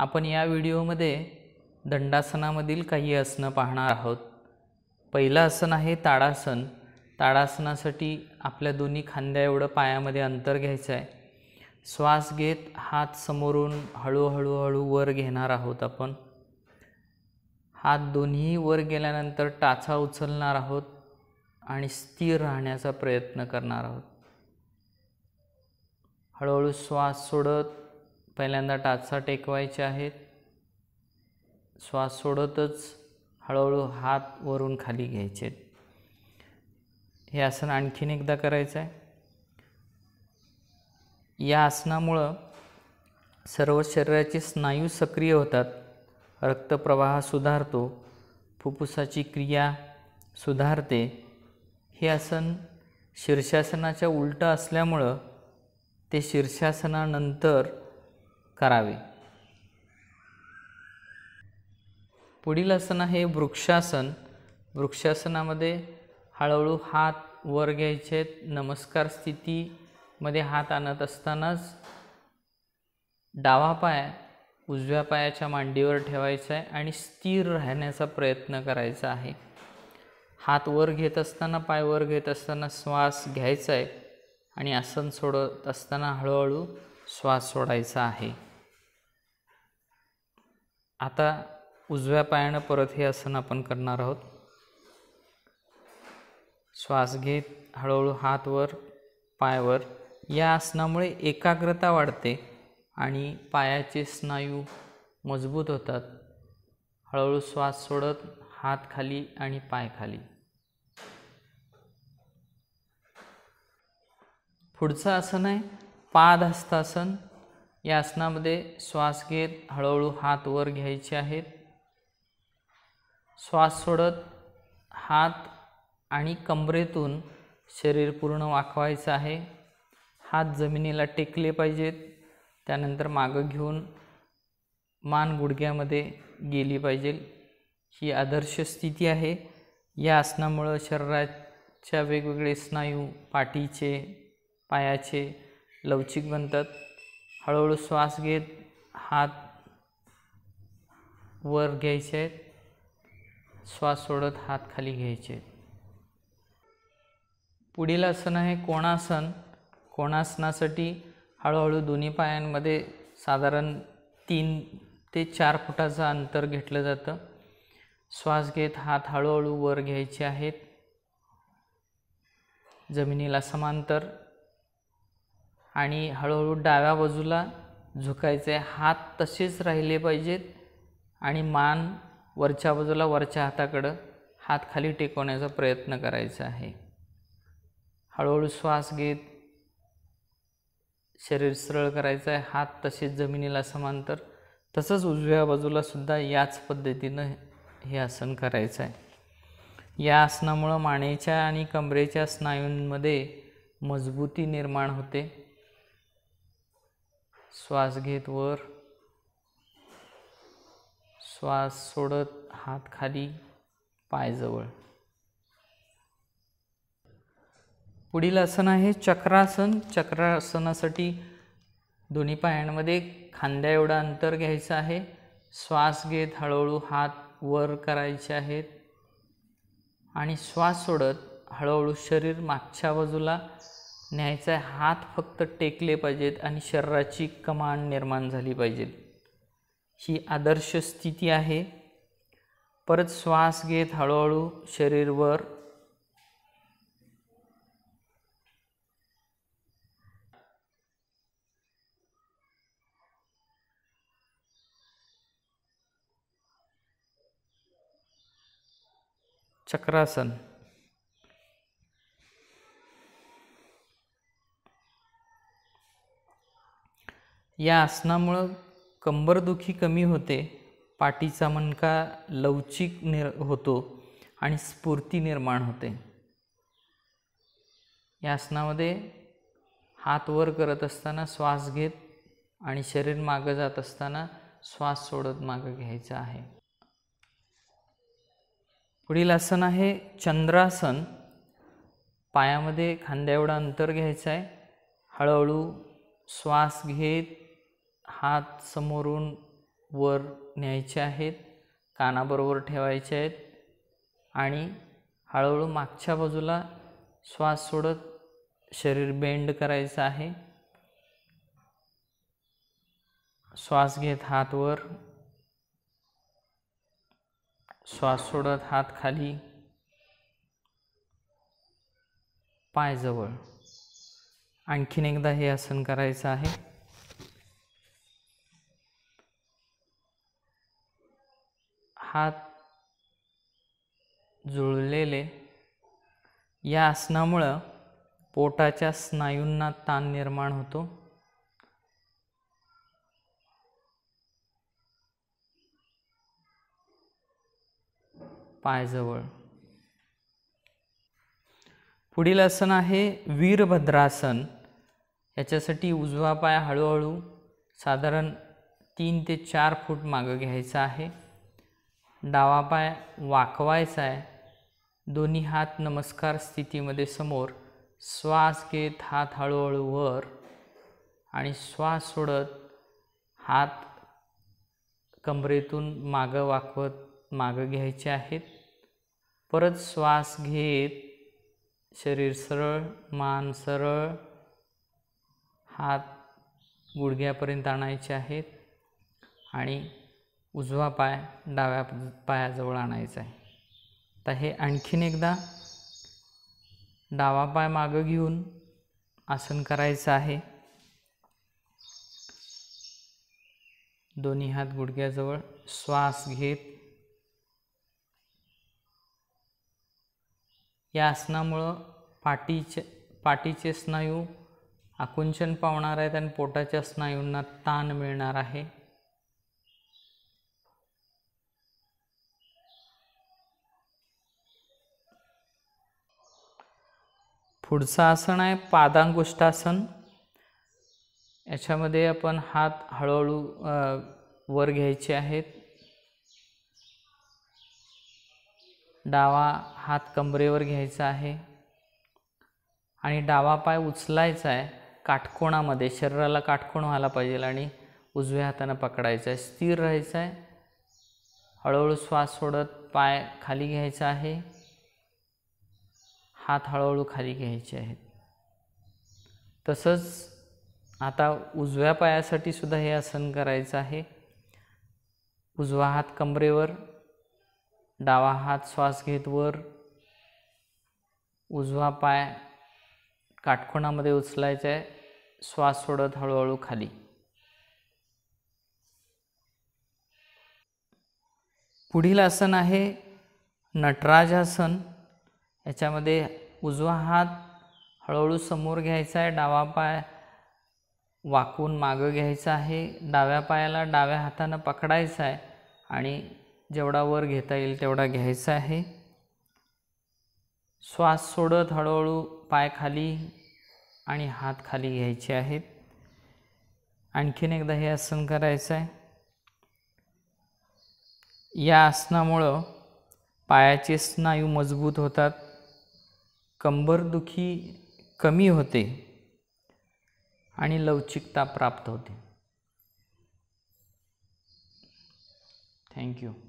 आपण या व्हिडिओमध्ये दंडासनामधील काही आसनं पाहणार आहोत पहिलं आसन आहे ताडासन ताडासनासाठी आपल्या दोन्ही खांद्या एवढं पायामध्ये अंतर घ्यायचं आहे श्वास घेत हात समोरून हळूहळूहळू हळू वर घेणार आहोत आपण हात दोन्ही वर गेल्यानंतर टाचा उचलणार आहोत आणि स्थिर राहण्याचा प्रयत्न करणार आहोत हळूहळू श्वास सोडत पहिल्यांदा टाचा टेकवायचे आहेत श्वास सोडतच हळूहळू हात वरून खाली घ्यायचे हे आसन आणखीन एकदा करायचं आहे या आसनामुळं सर्व शरीराचे स्नायू सक्रिय होतात रक्तप्रवाह सुधारतो फुफ्फुसाची क्रिया सुधारते हे आसन शीर्षासनाच्या उलटं असल्यामुळं ते शीर्षासनानंतर करावे पुढील आसन आहे वृक्षासन वृक्षासनामध्ये हळूहळू हात वर घ्यायचे नमस्कार स्थितीमध्ये हात आणत असतानाच डावा पाय उजव्या पायाच्या मांडीवर ठेवायचा आहे आणि स्थिर राहण्याचा प्रयत्न करायचा आहे हात वर घेत असताना पाय वर घेत असताना श्वास घ्यायचा आहे आणि आसन सोडत असताना हळूहळू श्वास सोडायचा आहे आता उजव्या पायानं परत हे आसन आपण करणार आहोत श्वास घेत हळूहळू हातवर पायावर या आसनामुळे एकाग्रता वाढते आणि पायाचे स्नायू मजबूत होतात हळूहळू श्वास सोडत हात खाली आणि पाय खाली पुढचं आसन आहे पादहस्तासन या आसनामध्ये श्वास घेत हळूहळू हात वर घ्यायचे आहेत श्वास सोडत हात आणि कमरेतून शरीर पूर्ण वाकवायचं आहे हात जमिनीला टेकले पाहिजेत त्यानंतर मागं घेऊन मान गुडघ्यामध्ये गेली पाहिजे ही आदर्श स्थिती आहे या आसनामुळं शरीराच्या वेगवेगळे स्नायू पाठीचे पायाचे लवचिक बनतात हळूहळू श्वास घेत हात वर घ्यायचे आहेत श्वास सोडत हात खाली घ्यायचे आहेत पुढील आसन आहे कोणासन कोणासनासाठी हळूहळू दोन्ही पायांमध्ये साधारण तीन ते चार फुटाचं अंतर घेतलं जातं श्वास घेत हात हळूहळू वर घ्यायचे आहेत जमिनीला समांतर आणि हळूहळू डाव्या बाजूला झुकायचे हात तसेच राहिले पाहिजेत आणि मान वरच्या बाजूला वरच्या हाताकडं हात खाली टेकवण्याचा प्रयत्न करायचा आहे हळूहळू श्वास घेत शरीर सरळ करायचं आहे हात तसेच जमिनीला समांतर तसंच उजव्या बाजूला सुद्धा याच पद्धतीनं हे आसन करायचं आहे या आसनामुळं मानेच्या आणि कमरेच्या स्नायूंमध्ये मजबूती निर्माण होते श्वास घेत वर श्वास सोडत हात खाली पायजवळ पुढील आसन आहे चक्रासन चक्रासनासाठी दोन्ही पायांमध्ये खांद्या एवढा अंतर घ्यायचं आहे श्वास घेत हळूहळू हात वर करायचे आहेत आणि श्वास सोडत हळूहळू शरीर मागच्या बाजूला न्यायचा हात फक्त टेकले पाहिजेत आणि शरीराची कमांड निर्माण झाली पाहिजे ही आदर्श स्थिती आहे परत श्वास घेत हळूहळू शरीरवर चक्रासन या आसनामुळं कंबरदुखी कमी होते पाठीचा मणका लवचिक निर होतो आणि स्फूर्ती निर्माण होते या आसनामध्ये हात वर करत असताना श्वास घेत आणि शरीर मागं जात असताना श्वास सोडत मागं घ्यायचं आहे पुढील आसन आहे चंद्रासन पायामध्ये खांद्या एवढा अंतर घ्यायचं आहे हळूहळू श्वास घेत हात समोरून वर न्यायचे आहेत कानाबरोबर ठेवायचे आहेत आणि हळूहळू मागच्या बाजूला श्वास सोडत शरीर बेंड करायचं आहे श्वास घेत हात वर श्वास सोडत हात खाली पायजवळ आणखीन एकदा हे आसन करायचं आहे हात जुळलेले या आसनामुळं पोटाच्या स्नायूंना ताण निर्माण होतो पायजवळ पुढील आसन आहे वीरभद्रासन याच्यासाठी उजवा पाय हळूहळू साधारण तीन ते चार फूट मागं घ्यायचा आहे डावा पाय वाकवायचा आहे दोन्ही हात नमस्कार स्थितीमध्ये समोर श्वास घेत हात हळूहळू वर आणि श्वास सोडत हात कमरेतून मागं वाकवत मागं घ्यायचे आहेत परत श्वास घेत शरीर सरळ मान सरळ हात गुडघ्यापर्यंत आणायचे आहेत आणि उजवा पाय डाव्या पायाजवळ आणायचा आहे तर हे आणखीन एकदा डावा पाय मागं घेऊन आसन करायचं आहे दोन्ही हात गुडघ्याजवळ श्वास घेत या आसनामुळं पाठीचे पाठीचे स्नायू आकुंचन पावणार आहेत आणि पोटाच्या स्नायूंना ताण मिळणार आहे पुढचं आसन आहे पादांगुष्ठासन याच्यामध्ये आपण हात हळूहळू वर घ्यायचे आहेत डावा हात कमरेवर घ्यायचा आहे आणि डावा पाय उचलायचा आहे काटकोणामध्ये शरीराला काटकोण व्हायला पाहिजे आणि उजव्या हातानं पकडायचं आहे स्थिर राहायचं आहे हळूहळू श्वास सोडत पाय खाली घ्यायचा आहे हात हळूहळू खाली घ्यायचे आहेत तसंच आता उजव्या पायासाठी सुद्धा हे आसन करायचं आहे उजवा हात कमरेवर डावा हात श्वास घेत वर उजवा पाय काटखोणामध्ये उचलायचा आहे श्वास सोडत हळूहळू खाली पुढील आसन आहे नटराजासन याच्यामध्ये उजवा हात हळूहळू समोर घ्यायचा आहे डावा पाय वाकून मागं घ्यायचं आहे डाव्या पायाला डाव्या हातानं पकडायचं आहे आणि जेवढा वर घेता येईल तेवढा घ्यायचा आहे श्वास सोडत हळूहळू पाय खाली आणि हात खाली घ्यायचे आहेत आणखीन एकदा हे आसन करायचं आहे या आसनामुळं पायाचे स्नायू मजबूत होतात कंबरदुखी कमी होते आणि लवचिकता प्राप्त होते थँक्यू